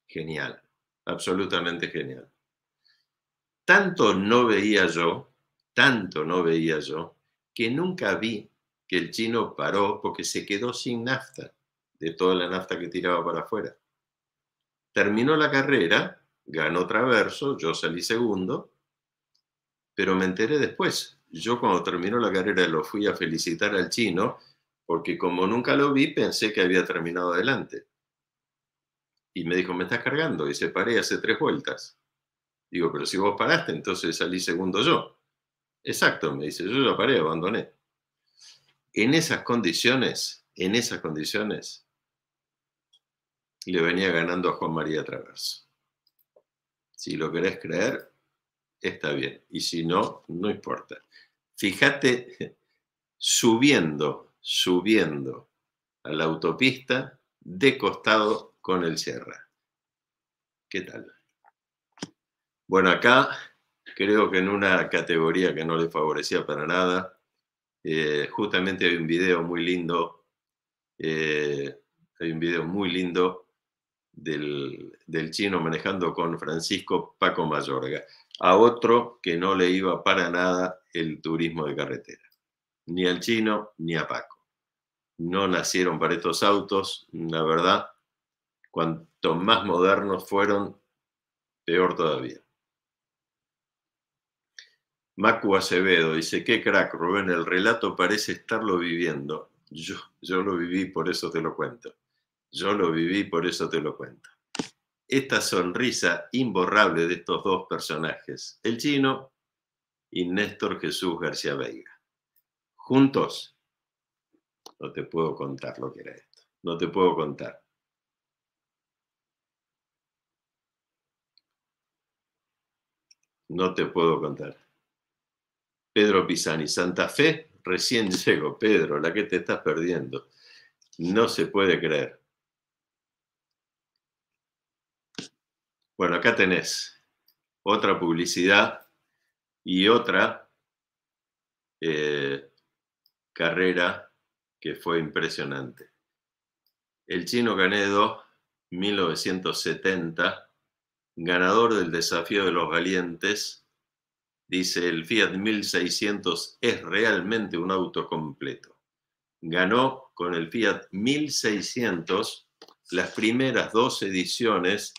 Genial, absolutamente genial. Tanto no veía yo, tanto no veía yo, que nunca vi que el chino paró porque se quedó sin nafta de toda la nafta que tiraba para afuera. Terminó la carrera, ganó Traverso, yo salí segundo, pero me enteré después yo cuando terminó la carrera lo fui a felicitar al chino porque como nunca lo vi pensé que había terminado adelante. Y me dijo, me estás cargando. Y se paré hace tres vueltas. Digo, pero si vos paraste, entonces salí segundo yo. Exacto, me dice, yo ya paré, abandoné. En esas condiciones, en esas condiciones, le venía ganando a Juan María Traverso. Si lo querés creer, está bien. Y si no, no importa. Fíjate, subiendo, subiendo a la autopista de costado con el Sierra. ¿Qué tal? Bueno, acá creo que en una categoría que no le favorecía para nada, eh, justamente hay un video muy lindo, eh, hay un video muy lindo del chino manejando con Francisco Paco Mayorga a otro que no le iba para nada el turismo de carretera. Ni al chino ni a Paco. No nacieron para estos autos, la verdad. Cuanto más modernos fueron, peor todavía. Macu Acevedo dice, qué crack, Rubén, el relato parece estarlo viviendo. Yo, yo lo viví, por eso te lo cuento. Yo lo viví, por eso te lo cuento esta sonrisa imborrable de estos dos personajes, el chino y Néstor Jesús García Veiga. Juntos, no te puedo contar lo que era esto, no te puedo contar. No te puedo contar. Pedro Pisani, Santa Fe, recién <laughs> llegó, Pedro, la que te estás perdiendo. No se puede creer. Bueno, acá tenés otra publicidad y otra eh, carrera que fue impresionante. El chino Ganedo, 1970, ganador del desafío de los valientes, dice el Fiat 1600 es realmente un auto completo. Ganó con el Fiat 1600 las primeras dos ediciones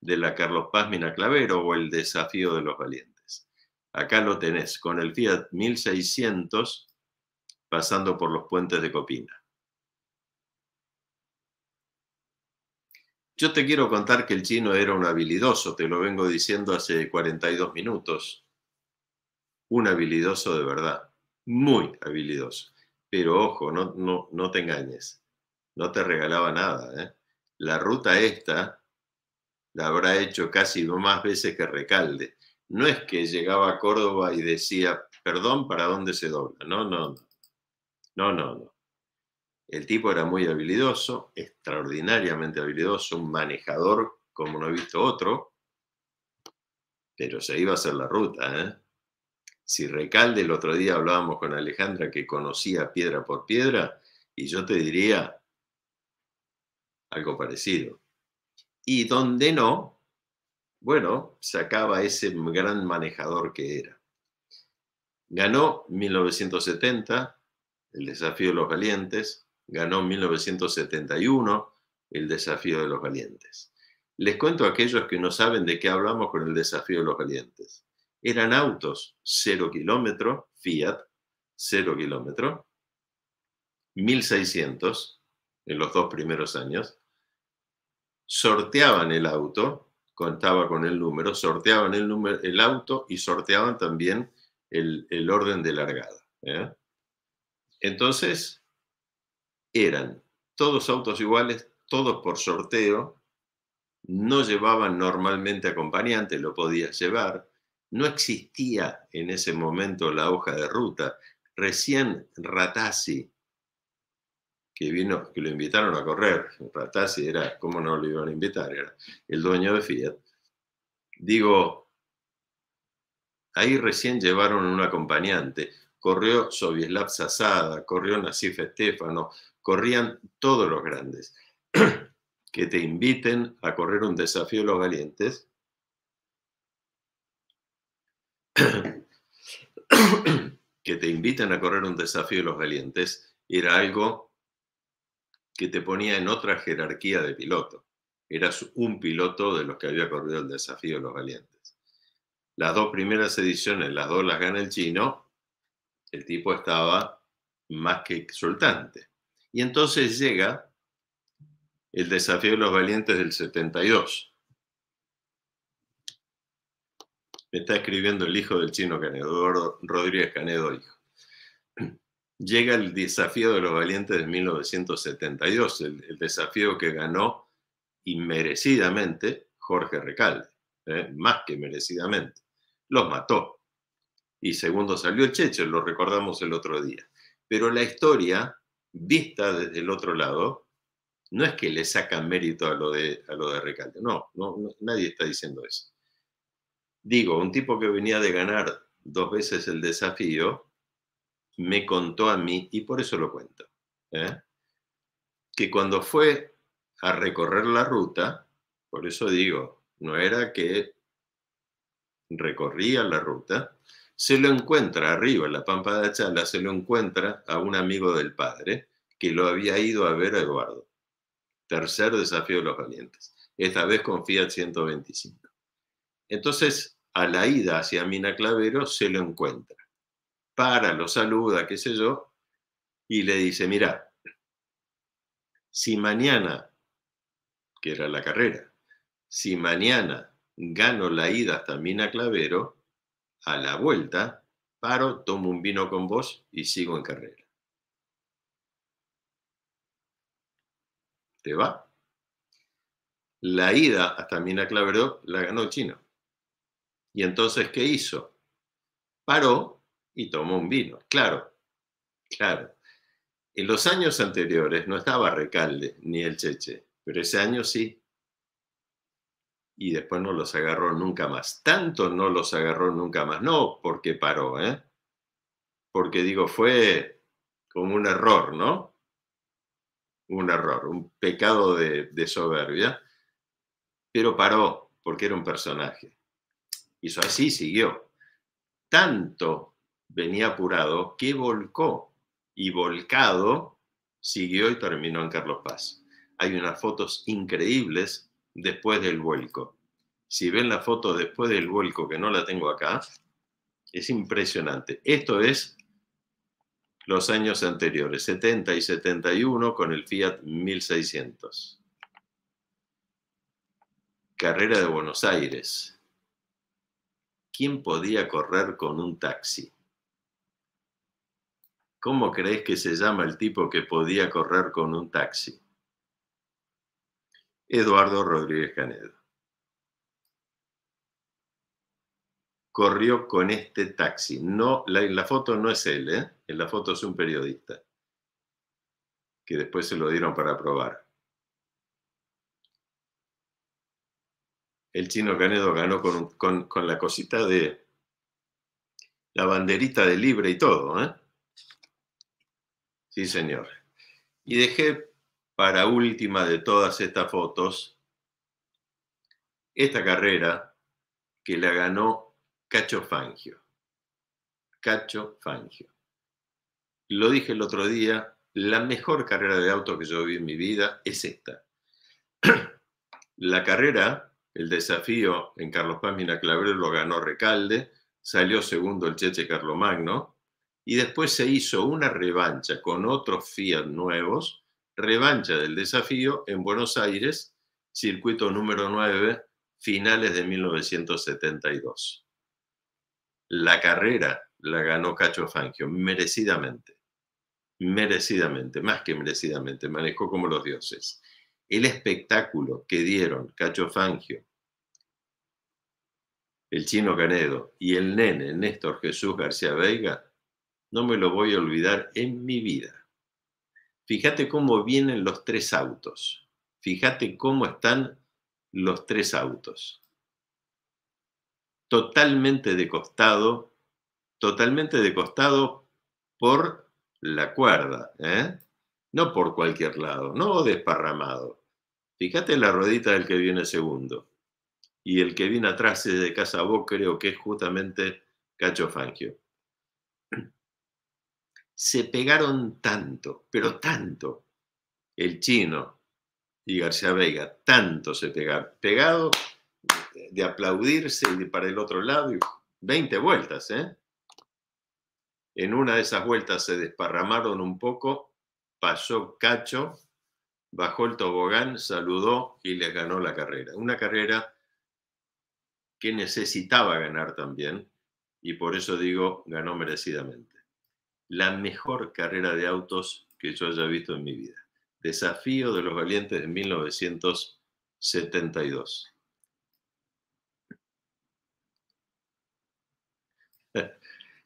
de la Carlos Paz Clavero o el desafío de los valientes. Acá lo tenés, con el Fiat 1600 pasando por los puentes de Copina. Yo te quiero contar que el chino era un habilidoso, te lo vengo diciendo hace 42 minutos. Un habilidoso de verdad, muy habilidoso. Pero ojo, no, no, te engañes, no te regalaba nada. ¿eh? La ruta esta, la habrá hecho casi más veces que Recalde. No es que llegaba a Córdoba y decía, perdón, ¿para dónde se dobla? No, no, no. No, no, no. El tipo era muy habilidoso, extraordinariamente habilidoso, un manejador como no he visto otro, pero se iba a hacer la ruta. ¿eh? Si Recalde, el otro día hablábamos con Alejandra que conocía piedra por piedra, y yo te diría algo parecido. Y donde no, bueno, sacaba ese gran manejador que era. Ganó 1970 el desafío de los valientes, ganó 1971 el desafío de los valientes. Les cuento a aquellos que no saben de qué hablamos con el desafío de los valientes. Eran autos cero kilómetro, Fiat, cero kilómetro, 1600 en los dos primeros años, sorteaban el auto, contaba con el número, sorteaban el, número, el auto y sorteaban también el, orden de largada. ¿eh? Entonces, eran todos autos iguales, todos por sorteo, no llevaban normalmente acompañante, lo podías llevar, no existía en ese momento la hoja de ruta, recién Ratazzi que vino, que lo invitaron a correr. Ratazzi era, ¿cómo no lo iban a invitar? Era el dueño de Fiat. Digo, ahí recién llevaron un acompañante. Corrió Sobieslav Zasada, corrió Nasif Estefano, corrían todos los grandes. <clears throat> que te inviten a correr un desafío de los valientes. <clears throat> que te inviten a correr un desafío de los valientes era algo que te ponía en otra jerarquía de piloto. Eras un piloto de los que había corrido el desafío de los valientes. Las dos primeras ediciones, las dos las gana el chino, el tipo estaba más que exultante. Y entonces llega el desafío de los valientes del 72. Me está escribiendo el hijo del chino Canedo, Rodríguez Canedo, hijo llega el desafío de los valientes de 1972, el, desafío que ganó inmerecidamente Jorge Recalde, ¿eh? más que merecidamente. Los mató. Y segundo salió Checho, lo recordamos el otro día. Pero la historia, vista desde el otro lado, no es que le sacan mérito a lo de, lo de Recalde, no, nadie está diciendo eso. Digo, un tipo que venía de ganar dos veces el desafío, me contó a mí, y por eso lo cuento, ¿eh? que cuando fue a recorrer la ruta, por eso digo, no era que recorría la ruta, se lo encuentra arriba en la Pampa de Chala, se lo encuentra a un amigo del padre que lo había ido a ver a Eduardo. Tercer desafío de los valientes. Esta vez con Fiat 125. Entonces, a la ida hacia Mina Clavero se lo encuentra para, lo saluda, qué sé yo, y le dice, mira, si mañana, que era la carrera, si mañana gano la ida hasta Mina Clavero, a la vuelta paro, tomo un vino con vos y sigo en carrera. ¿Te va? La ida hasta Mina Clavero la ganó el chino. Y entonces, ¿qué hizo? Paró y tomó un vino. Claro, claro. En los años anteriores no estaba Recalde ni el Cheche, pero ese año sí. Y después no los agarró nunca más. Tanto no los agarró nunca más. No porque paró, ¿eh? Porque digo, fue como un error, ¿no? Un error, un pecado de, soberbia. Pero paró porque era un personaje. Hizo así, siguió. Tanto venía apurado, que volcó y volcado siguió y terminó en Carlos Paz. Hay unas fotos increíbles después del vuelco. Si ven la foto después del vuelco, que no la tengo acá, es impresionante. Esto es los años anteriores, 70 y 71 con el Fiat 1600. Carrera de Buenos Aires. ¿Quién podía correr con un taxi? ¿Cómo crees que se llama el tipo que podía correr con un taxi? Eduardo Rodríguez Canedo. Corrió con este taxi. No, la, foto no es él, ¿eh? en la foto es un periodista, que después se lo dieron para probar. El chino Canedo ganó con, con la cosita de la banderita de libre y todo, ¿eh? Sí, señor. Y dejé para última de todas estas fotos esta carrera que la ganó Cacho Fangio. Cacho Fangio. Lo dije el otro día, la mejor carrera de auto que yo vi en mi vida es esta. <clears throat> la carrera, el desafío en Carlos Paz Mina lo ganó Recalde, salió segundo el Cheche Carlo Magno, y después se hizo una revancha con otros Fiat nuevos, revancha del desafío en Buenos Aires, circuito número 9, finales de 1972. La carrera la ganó Cacho Fangio, merecidamente, merecidamente, más que merecidamente, manejó como los dioses. El espectáculo que dieron Cacho Fangio, el chino Canedo y el nene Néstor Jesús García Veiga no me lo voy a olvidar en mi vida. Fíjate cómo vienen los tres autos. Fíjate cómo están los tres autos. Totalmente de costado, totalmente de costado por la cuerda, ¿eh? no por cualquier lado, no desparramado. Fíjate la ruedita del que viene segundo. Y el que viene atrás de Casa vos, creo que es justamente Cacho Fangio se pegaron tanto, pero tanto, el chino y García Vega, tanto se pegaron, pegado de aplaudirse y para el otro lado, y 20 vueltas, ¿eh? En una de esas vueltas se desparramaron un poco, pasó Cacho, bajó el tobogán, saludó y les ganó la carrera. Una carrera que necesitaba ganar también y por eso digo, ganó merecidamente la mejor carrera de autos que yo haya visto en mi vida. Desafío de los Valientes de 1972. <laughs>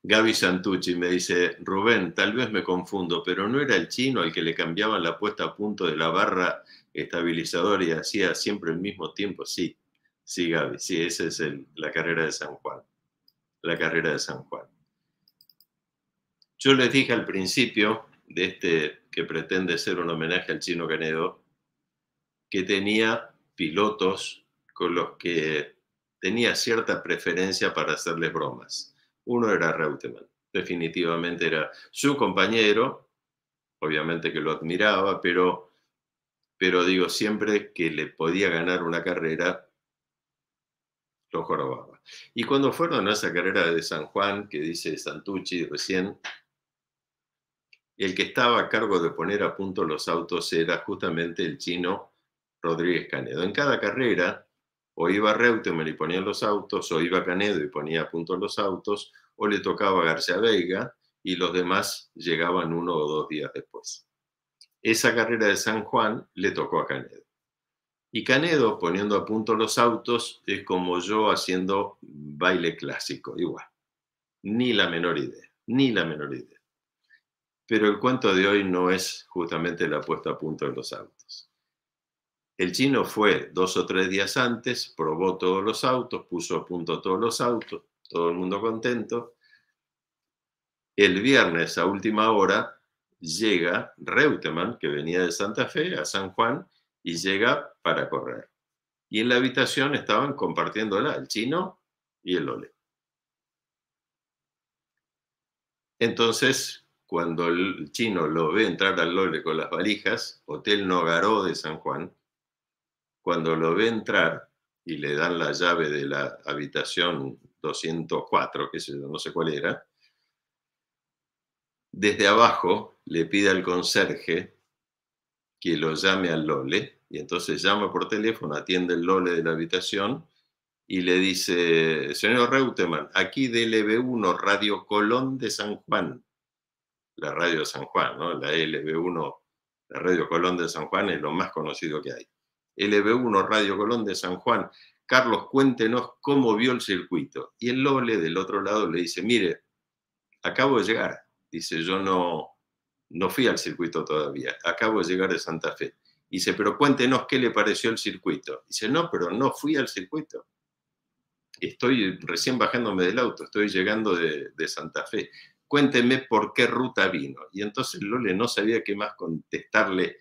Gaby Santucci me dice, Rubén, tal vez me confundo, pero no era el chino al que le cambiaban la puesta a punto de la barra estabilizadora y hacía siempre el mismo tiempo. Sí, sí, Gaby, sí, esa es la carrera de San Juan. La carrera de San Juan. Yo les dije al principio de este que pretende ser un homenaje al chino Canedo, que tenía pilotos con los que tenía cierta preferencia para hacerles bromas. Uno era Reutemann, definitivamente era su compañero, obviamente que lo admiraba, pero, pero digo, siempre que le podía ganar una carrera, lo jorobaba. Y cuando fueron a esa carrera de San Juan, que dice Santucci recién, el que estaba a cargo de poner a punto los autos era justamente el chino Rodríguez Canedo. En cada carrera, o iba Reutemann y ponía los autos, o iba Canedo y ponía a punto los autos, o le tocaba García Veiga y los demás llegaban uno o dos días después. Esa carrera de San Juan le tocó a Canedo. Y Canedo, poniendo a punto los autos, es como yo haciendo baile clásico, igual. Ni la menor idea, ni la menor idea. Pero el cuento de hoy no es justamente la puesta a punto de los autos. El chino fue dos o tres días antes, probó todos los autos, puso a punto todos los autos, todo el mundo contento. El viernes a última hora llega Reutemann, que venía de Santa Fe a San Juan, y llega para correr. Y en la habitación estaban compartiéndola el chino y el Ole. Entonces cuando el chino lo ve entrar al Lole con las valijas, Hotel Nogaró de San Juan, cuando lo ve entrar y le dan la llave de la habitación 204, que no sé cuál era, desde abajo le pide al conserje que lo llame al Lole, y entonces llama por teléfono, atiende el Lole de la habitación y le dice, señor Reutemann, aquí DLB 1 Radio Colón de San Juan, la radio de San Juan, La LB1, la Radio Colón de San Juan es lo más conocido que hay. LB1 Radio Colón de San Juan. Carlos, cuéntenos cómo vio el circuito. Y el Lole del otro lado le dice, mire, acabo de llegar. Dice, yo no, no fui al circuito todavía, acabo de llegar de Santa Fe. Dice, pero cuéntenos qué le pareció el circuito. Dice, no, pero no fui al circuito. Estoy recién bajándome del auto, estoy llegando de Santa Fe cuénteme por qué ruta vino. Y entonces Lole no sabía qué más contestarle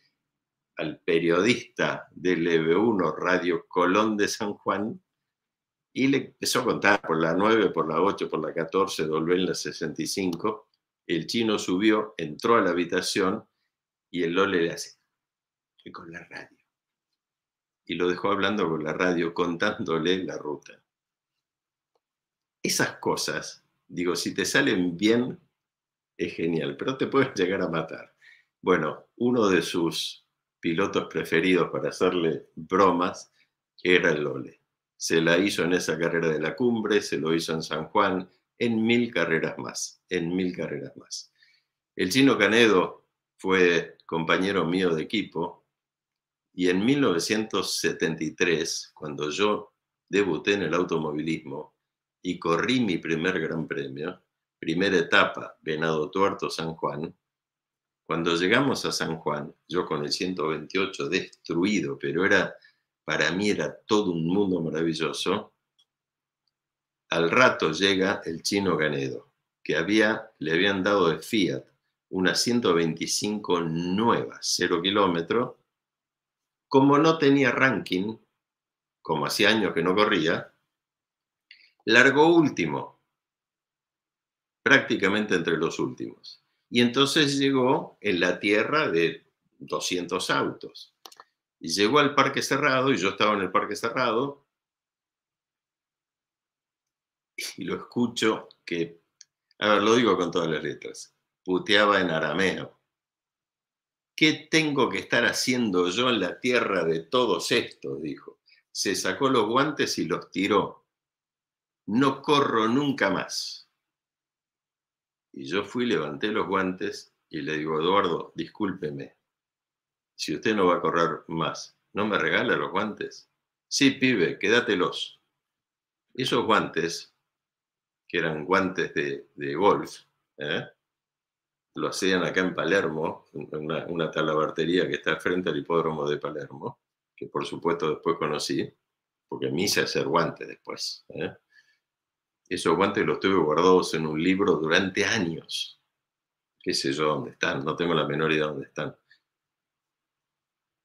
al periodista del EB1 Radio Colón de San Juan y le empezó a contar por la 9, por la 8, por la 14, volvió en la 65. El chino subió, entró a la habitación y el Lole le hace y con la radio. Y lo dejó hablando con la radio, contándole la ruta. Esas cosas Digo, si te salen bien, es genial, pero te pueden llegar a matar. Bueno, uno de sus pilotos preferidos para hacerle bromas era el Lole. Se la hizo en esa carrera de la cumbre, se lo hizo en San Juan, en mil carreras más, en mil carreras más. El chino Canedo fue compañero mío de equipo y en 1973, cuando yo debuté en el automovilismo, y corrí mi primer gran premio, primera etapa, Venado Tuerto, San Juan. Cuando llegamos a San Juan, yo con el 128 destruido, pero era, para mí era todo un mundo maravilloso, al rato llega el chino Ganedo, que había, le habían dado de Fiat una 125 nueva, 0 kilómetro. Como no tenía ranking, como hacía años que no corría, largó último, prácticamente entre los últimos. Y entonces llegó en la tierra de 200 autos. Y llegó al parque cerrado, y yo estaba en el parque cerrado, y lo escucho que, a ver, lo digo con todas las letras, puteaba en arameo. ¿Qué tengo que estar haciendo yo en la tierra de todos estos? dijo. Se sacó los guantes y los tiró no corro nunca más. Y yo fui, levanté los guantes y le digo, Eduardo, discúlpeme, si usted no va a correr más, ¿no me regala los guantes? Sí, pibe, quédatelos. Esos guantes, que eran guantes de, golf, ¿eh? lo hacían acá en Palermo, una, una talabartería que está frente al hipódromo de Palermo, que por supuesto después conocí, porque me hice hacer guantes después. ¿eh? Esos guantes los tuve guardados en un libro durante años. Qué sé yo dónde están, no tengo la menor idea dónde están.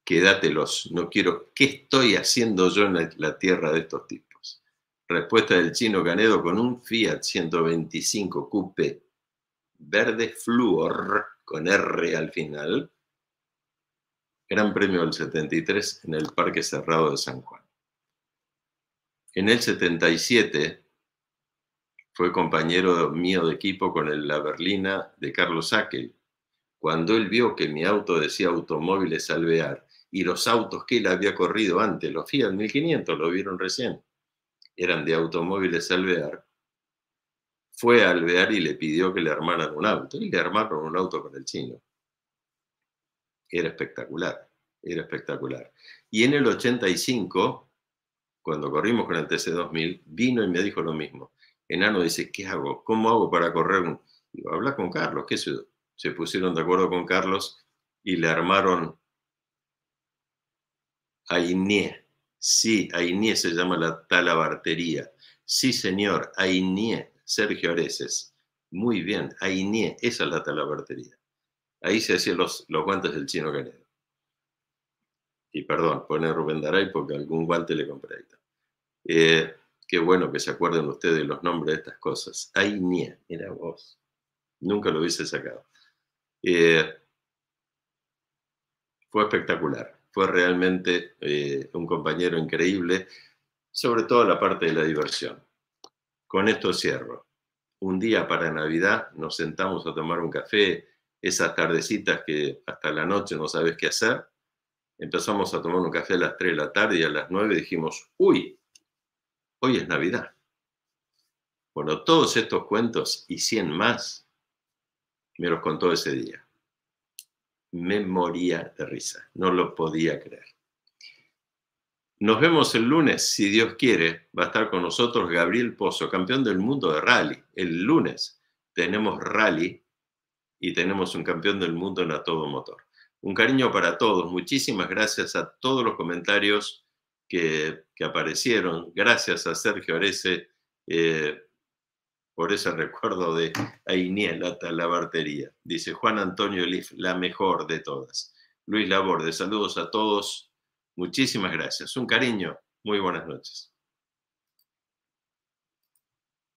Quédatelos, no quiero. ¿Qué estoy haciendo yo en la, tierra de estos tipos? Respuesta del chino Ganedo con un Fiat 125 Coupe verde Fluor con R al final. Gran Premio del 73 en el Parque Cerrado de San Juan. En el 77, fue compañero mío de equipo con la berlina de Carlos Sackel. Cuando él vio que mi auto decía automóviles alvear y los autos que él había corrido antes, los Fiat 1500, lo vieron recién, eran de automóviles alvear, fue a alvear y le pidió que le armaran un auto. Y le armaron un auto con el chino. Era espectacular, era espectacular. Y en el 85, cuando corrimos con el TC2000, vino y me dijo lo mismo enano dice, ¿qué hago? ¿Cómo hago para correr? Un... habla con Carlos, ¿qué se, se pusieron de acuerdo con Carlos y le armaron Ainé. Sí, Ainé se llama la talabartería. Sí, señor, Ainé, Sergio Areces. Muy bien, Ainé, esa es la talabartería. Ahí se hacían los, los guantes del chino Canedo. Y perdón, pone Rubén Daray porque algún guante le compré ahí. Eh, Qué bueno que se acuerden ustedes los nombres de estas cosas. Ainia, Era vos. Nunca lo hubiese sacado. Eh, fue espectacular. Fue realmente eh, un compañero increíble, sobre todo la parte de la diversión. Con esto cierro. Un día para Navidad nos sentamos a tomar un café, esas tardecitas que hasta la noche no sabes qué hacer. Empezamos a tomar un café a las 3 de la tarde y a las 9 dijimos, uy, hoy es Navidad. Bueno, todos estos cuentos y 100 más me los contó ese día. Me moría de risa, no lo podía creer. Nos vemos el lunes, si Dios quiere. Va a estar con nosotros Gabriel Pozo, campeón del mundo de rally. El lunes tenemos rally y tenemos un campeón del mundo en a todo motor. Un cariño para todos. Muchísimas gracias a todos los comentarios que, aparecieron. Gracias a Sergio Arese eh, por ese recuerdo de Ainiel, la bartería Dice Juan Antonio Elif, la mejor de todas. Luis Laborde, saludos a todos. Muchísimas gracias. Un cariño. Muy buenas noches.